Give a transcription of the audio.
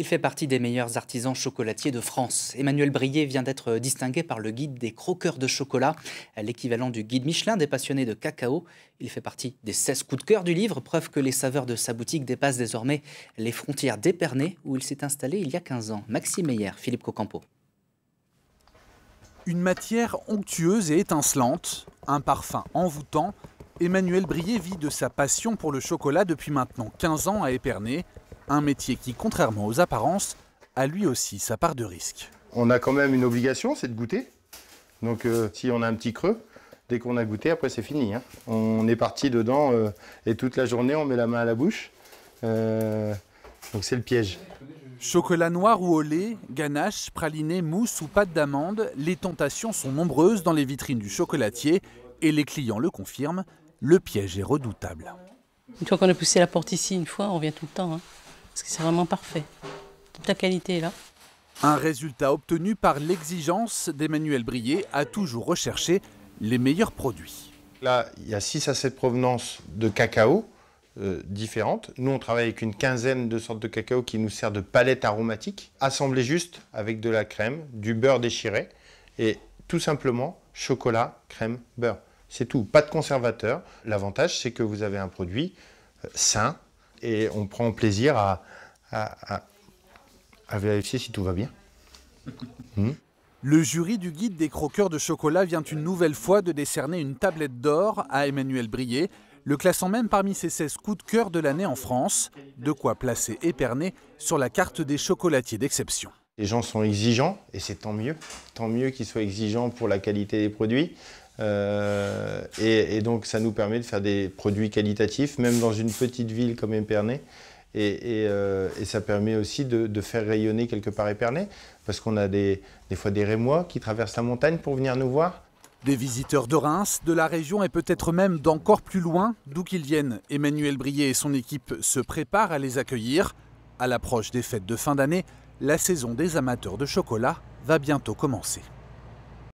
Il fait partie des meilleurs artisans chocolatiers de France. Emmanuel Brier vient d'être distingué par le guide des croqueurs de chocolat, l'équivalent du guide Michelin des passionnés de cacao. Il fait partie des 16 coups de cœur du livre, preuve que les saveurs de sa boutique dépassent désormais les frontières d'Épernay, où il s'est installé il y a 15 ans. Maxime Meyer, Philippe Cocampo. Une matière onctueuse et étincelante, un parfum envoûtant, Emmanuel Brier vit de sa passion pour le chocolat depuis maintenant 15 ans à Épernay, un métier qui, contrairement aux apparences, a lui aussi sa part de risque. On a quand même une obligation, c'est de goûter. Donc euh, si on a un petit creux, dès qu'on a goûté, après c'est fini. Hein. On est parti dedans euh, et toute la journée on met la main à la bouche. Euh, donc c'est le piège. Chocolat noir ou au lait, ganache, praliné, mousse ou pâte d'amande, les tentations sont nombreuses dans les vitrines du chocolatier et les clients le confirment le piège est redoutable. Une fois qu'on a poussé la porte ici une fois, on vient tout le temps. Hein. parce que c'est vraiment parfait. Toute la qualité est là. Un résultat obtenu par l'exigence d'Emmanuel Brié a toujours recherché les meilleurs produits. Là, il y a 6 à 7 provenances de cacao euh, différentes. Nous, on travaille avec une quinzaine de sortes de cacao qui nous sert de palette aromatique, assemblée juste avec de la crème, du beurre déchiré et tout simplement chocolat, crème, beurre. C'est tout, pas de conservateur. L'avantage, c'est que vous avez un produit euh, sain et on prend plaisir à, vérifier si tout va bien. Hmm. Le jury du guide des croqueurs de chocolat vient une nouvelle fois de décerner une tablette d'or à Emmanuel Brié, le classant même parmi ses 16 coups de cœur de l'année en France, de quoi placer éperné sur la carte des chocolatiers d'exception. Les gens sont exigeants et c'est tant mieux, tant mieux qu'ils soient exigeants pour la qualité des produits, euh, et, donc, ça nous permet de faire des produits qualitatifs, même dans une petite ville comme Épernay. Et, euh, ça permet aussi de, faire rayonner quelque part Épernay, parce qu'on a des, fois des Rémois qui traversent la montagne pour venir nous voir. Des visiteurs de Reims, de la région et peut-être même d'encore plus loin, d'où qu'ils viennent. Emmanuel Brier et son équipe se préparent à les accueillir. À l'approche des fêtes de fin d'année, la saison des amateurs de chocolat va bientôt commencer.